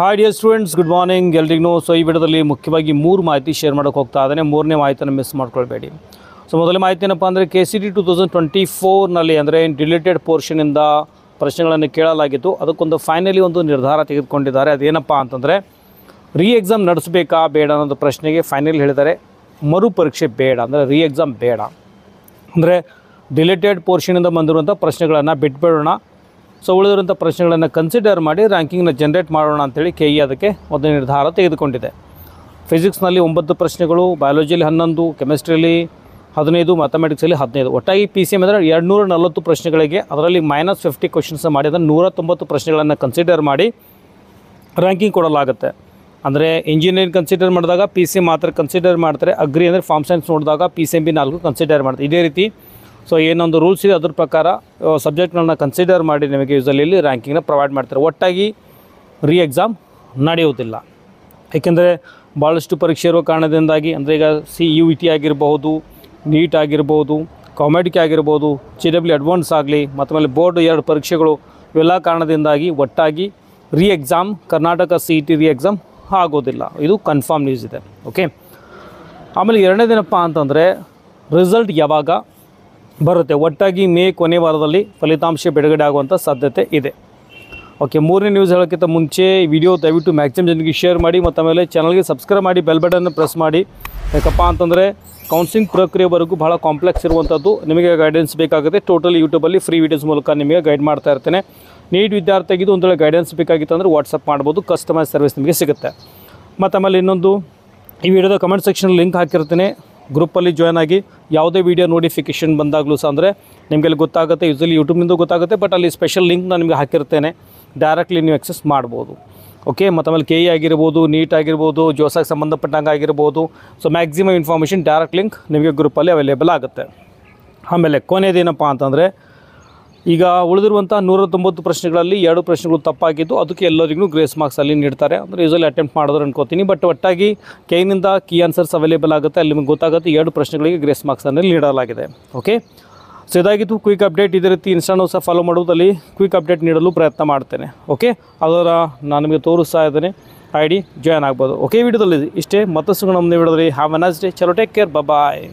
hi dear students good morning ಎಲ್ರಿಗೂ so ಈ ವಿಡಿಯೋದಲ್ಲಿ ಮುಖ್ಯವಾಗಿ ಮೂರು ಮಾಹಿತಿ ಶೇರ್ ಮಾಡೋಕೆ ಹೋಗ್ತಾ ಇದ್ದಾನೆ ಮೂರನೇ ಮಾಹಿತಿಯನ್ನು ಮಿಸ್ ಮಾಡ್ಕೊಳ್ಬೇಡಿ ಸೊ ಮೊದಲ ಮಾಹಿತಿ ಏನಪ್ಪ ಅಂದರೆ K C D two thousand twenty ಫೋರ್ನಲ್ಲಿ ಅಂದರೆ ಡಿಲೇಟೆಡ್ ಪೋರ್ಷನಿಂದ ಪ್ರಶ್ನೆಗಳನ್ನು ಕೇಳಲಾಗಿತ್ತು ಅದಕ್ಕೊಂದು ಫೈನಲಿ ಒಂದು ನಿರ್ಧಾರ ತೆಗೆದುಕೊಂಡಿದ್ದಾರೆ ಅದೇನಪ್ಪ ಅಂತಂದರೆ ರೀ ಎಕ್ಸಾಮ್ ನಡೆಸಬೇಕಾ ಬೇಡ ಅನ್ನೋದು ಪ್ರಶ್ನೆಗೆ ಫೈನಲ್ ಹೇಳಿದ್ದಾರೆ ಮರು ಪರೀಕ್ಷೆ ಬೇಡ ಅಂದರೆ ರೀ ಎಕ್ಸಾಮ್ ಬೇಡ ಅಂದರೆ ಡಿಲೇಟೆಡ್ ಪೋರ್ಷನಿಂದ ಬಂದಿರುವಂಥ ಪ್ರಶ್ನೆಗಳನ್ನು ಬಿಟ್ಬಿಡೋಣ ಸೊ ಉಳಿದಿರುವಂಥ ಪ್ರಶ್ನೆಗಳನ್ನು ಕನ್ಸಿಡರ್ ಮಾಡಿ ರ್ಯಾಂಕಿಂಗ್ನ ಜನ್ರೇಟ್ ಮಾಡೋಣ ಅಂತೇಳಿ ಕೆ ಇ e ಅದಕ್ಕೆ ಒಂದು ನಿರ್ಧಾರ ತೆಗೆದುಕೊಂಡಿದೆ ಫಿಸಿಕ್ಸ್ನಲ್ಲಿ ಒಂಬತ್ತು ಪ್ರಶ್ನೆಗಳು ಬಯಾಲಜಿಯಲ್ಲಿ ಹನ್ನೊಂದು ಕೆಮಿಸ್ಟ್ರಿಯಲ್ಲಿ ಹದಿನೈದು ಮ್ಯಾಥಮೆಟಿಕ್ಸಲ್ಲಿ ಹದಿನೈದು ಒಟ್ಟಾಗಿ ಪಿ ಸಿ ಎಮ್ ಅಂದರೆ ಎರಡುನೂರ ನಲವತ್ತು ಪ್ರಶ್ನೆಗಳಿಗೆ ಅದರಲ್ಲಿ ಮೈನಸ್ ಫಿಫ್ಟಿ ಕ್ವಶನ್ಸ್ ಮಾಡಿ ಅದನ್ನು ನೂರ ತೊಂಬತ್ತು ಪ್ರಶ್ನೆಗಳನ್ನು ಕನ್ಸಿಡರ್ ಮಾಡಿ ರ್ಯಾಂಕಿಂಗ್ ಕೊಡಲಾಗುತ್ತೆ ಅಂದರೆ ಇಂಜಿನಿಯರಿಂಗ್ ಕನ್ಸಿಡರ್ ಮಾಡಿದಾಗ ಪಿ ಸಿ ಮಾತ್ರ ಕನ್ಸಿಡರ್ ಮಾಡ್ತಾರೆ ಅಗ್ರಿ ಅಂದರೆ ಫಾರ್ಮ್ ಸೈನ್ಸ್ ನೋಡಿದಾಗ ಪಿ ಸಿ ಎಮ್ ಬಿ ನಾಲ್ಕು ಕನ್ಸಿಡರ್ ಮಾಡ್ತಾರೆ ಇದೇ ರೀತಿ ಸೊ ಏನೊಂದು ರೂಲ್ಸ್ ಇದೆ ಅದ್ರ ಪ್ರಕಾರ ಸಬ್ಜೆಕ್ಟ್ಗಳನ್ನ ಕನ್ಸಿಡರ್ ಮಾಡಿ ನಿಮಗೆ ಯೂಸಲ್ಲಿ ರ್ಯಾಂಕಿಂಗ್ನ ಪ್ರೊವೈಡ್ ಮಾಡ್ತಾರೆ ಒಟ್ಟಾಗಿ ರೀ ಎಕ್ಸಾಮ್ ನಡೆಯುವುದಿಲ್ಲ ಏಕೆಂದರೆ ಭಾಳಷ್ಟು ಪರೀಕ್ಷೆ ಇರುವ ಕಾರಣದಿಂದಾಗಿ ಅಂದರೆ ಈಗ ಸಿ ಯು ಇ ಟಿ ಆಗಿರಬಹುದು ನೀಟ್ ಆಗಿರ್ಬೋದು ಕಾಮೆಡಿಕ್ ಆಗಿರ್ಬೋದು ಜಿ ಡಬ್ಲ್ಯೂ ಅಡ್ವಾನ್ಸ್ ಆಗಲಿ ಮತ್ತು ಮೇಲೆ ಬೋರ್ಡ್ ಎರಡು ಪರೀಕ್ಷೆಗಳು ಇವೆಲ್ಲ ಕಾರಣದಿಂದಾಗಿ ಒಟ್ಟಾಗಿ re exam Karnataka C E T re exam ಆಗೋದಿಲ್ಲ ಇದು ಕನ್ಫರ್ಮ್ ನ್ಯೂಸ್ ಇದೆ ಓಕೆ ಆಮೇಲೆ ದಿನಪ್ಪ ಅಂತಂದರೆ ರಿಸಲ್ಟ್ ಯಾವಾಗ ಬರುತ್ತೆ ಒಟ್ಟಾಗಿ ಮೇ ಕೊನೆ ವಾರದಲ್ಲಿ ಫಲಿತಾಂಶ ಬಿಡುಗಡೆ ಆಗುವಂಥ ಸಾಧ್ಯತೆ ಇದೆ ಓಕೆ ಮೂರನೇ ನ್ಯೂಸ್ ಹೇಳೋಕ್ಕಿಂತ ಮುಂಚೆ ವಿಡಿಯೋ ದಯವಿಟ್ಟು ಮ್ಯಾಕ್ಸಿಮಮ್ ಜನರಿಗೆ ಶೇರ್ ಮಾಡಿ ಮತ್ತು ಆಮೇಲೆ ಚಾನಲ್ಗೆ ಸಬ್ಸ್ಕ್ರೈಬ್ ಮಾಡಿ ಬೆಲ್ ಬಟನ್ನು ಪ್ರೆಸ್ ಮಾಡಿ ಯಾಕಪ್ಪ ಅಂತಂದರೆ ಕೌನ್ಸಿಲಿಂಗ್ ಪ್ರಕ್ರಿಯೆವರೆಗೂ ಭಾಳ ಕಾಂಪ್ಲೆಕ್ಸ್ ಇರುವಂಥದ್ದು ನಿಮಗೆ ಗೈಡೆನ್ಸ್ ಬೇಕಾಗುತ್ತೆ ಟೋಟಲಿ ಯೂಟ್ಯೂಬಲ್ಲಿ ಫ್ರೀ ವೀಡಿಯೋಸ್ ಮೂಲಕ ನಿಮಗೆ ಗೈಡ್ ಮಾಡ್ತಾ ಇರ್ತೇನೆ ನೀಟ್ ವಿದ್ಯಾರ್ಥಿಗಿದು ಒಂದು ಗೈಡೆನ್ಸ್ ಬೇಕಾಗಿತ್ತು ಅಂದರೆ ವಾಟ್ಸಪ್ ಮಾಡ್ಬೋದು ಕಸ್ಟಮೈಸ್ ಸರ್ವಿಸ್ ನಿಮಗೆ ಸಿಗುತ್ತೆ ಮತ್ತು ಆಮೇಲೆ ಇನ್ನೊಂದು ಈ ವಿಡಿಯೋದ ಕಮೆಂಟ್ ಸೆಕ್ಷನಲ್ಲಿ ಲಿಂಕ್ ಹಾಕಿರ್ತೇನೆ ಗ್ರೂಪಲ್ಲಿ ಜಾಯ್ನ್ ಆಗಿ ಯಾವುದೇ ವೀಡಿಯೋ ನೋಟಿಫಿಕೇಷನ್ ಬಂದಾಗಲೂ ಸಹ ಅಂದರೆ ನಿಮಗೆಲ್ಲಿ ಗೊತ್ತಾಗುತ್ತೆ ಯೂಸಲಿ ಯೂಟ್ಯೂಬ್ನಿಂದ ಗೊತ್ತಾಗುತ್ತೆ ಬಟ್ ಅಲ್ಲಿ ಸ್ಪೆಷಲ್ ಲಿಂಕ್ ನಾನು ನಿಮಗೆ ಹಾಕಿರ್ತೇನೆ ಡೈರೆಕ್ಟ್ಲಿ ನೀವು ಎಕ್ಸೆಸ್ ಮಾಡ್ಬೋದು ಓಕೆ ಮತ್ತು ಆಮೇಲೆ ಕೆ ಇ ಆಗಿರ್ಬೋದು ನೀಟ್ ಆಗಿರ್ಬೋದು ಜೋಸಾಗ್ ಸಂಬಂಧಪಟ್ಟಂಗೆ ಆಗಿರ್ಬೋದು so maximum information direct link ನಿಮಗೆ ಗ್ರೂಪಲ್ಲಿ ಅವೈಲೇಬಲ್ ಆಗುತ್ತೆ ಆಮೇಲೆ ಕೊನೆಯದೇನಪ್ಪ ಅಂತಂದರೆ ಈಗ ಉಳಿದಿರುವಂಥ ನೂರ ತೊಂಬತ್ತು ಪ್ರಶ್ನೆಗಳಲ್ಲಿ ಎರಡು ಪ್ರಶ್ನೆಗಳು ತಪ್ಪಾಗಿದ್ದು ಅದಕ್ಕೆ ಎಲ್ಲರಿಗೂ ಗ್ರೇಸ್ ಮಾರ್ಕ್ಸ್ ಅಲ್ಲಿ ನೀಡ್ತಾರೆ ಅಂದರೆ ಯೂಸಲಿ ಅಟೆಂಪ್ಟ್ ಮಾಡಿದ್ರು ಅನ್ಕೋತೀನಿ ಬಟ್ ಒಟ್ಟಾಗಿ ಕೈನಿಂದ ಕೀ ಆನ್ಸರ್ಸ್ ಅವೈಲೇಬಲ್ ಆಗುತ್ತೆ ಅಲ್ಲಿ ನಿಮಗೆ ಗೊತ್ತಾಗುತ್ತೆ ಎರಡು ಪ್ರಶ್ನೆಗಳಿಗೆ ಗ್ರೇಸ್ ಮಾರ್ಕ್ಸ್ ನೀಡಲಾಗಿದೆ ಓಕೆ ಸೊ ಇದಾಗಿತ್ತು ಕ್ವಿಕ್ ಅಪ್ಡೇಟ್ ಇದೇ ರೀತಿ ಇನ್ಸ್ಟಾನು ಸಹ ಫಾಲೋ ಮಾಡೋದಲ್ಲಿ ಕ್ವಿಕ್ ಅಪ್ಡೇಟ್ ನೀಡಲು ಪ್ರಯತ್ನ ಮಾಡ್ತೇನೆ ಓಕೆ ಅದರ ನಾನು ನಿಮಗೆ ತೋರಿಸ್ತಾ ಇದ್ದೇನೆ ಐ ಡಿ ಜಾಯ್ನ್ ಆಗ್ಬೋದು ಓಕೆ ವಿಡಿಯೋದಲ್ಲಿ ಇಷ್ಟೇ ಮತ್ತಷ್ಟು ನಮ್ಮ ವಿಡಿಯೋದಲ್ಲಿ ಹ್ಯಾವ್ ಅ ಡೇ ಚಲೋ ಟೇಕ್ ಕೇರ್ ಬಾಯ್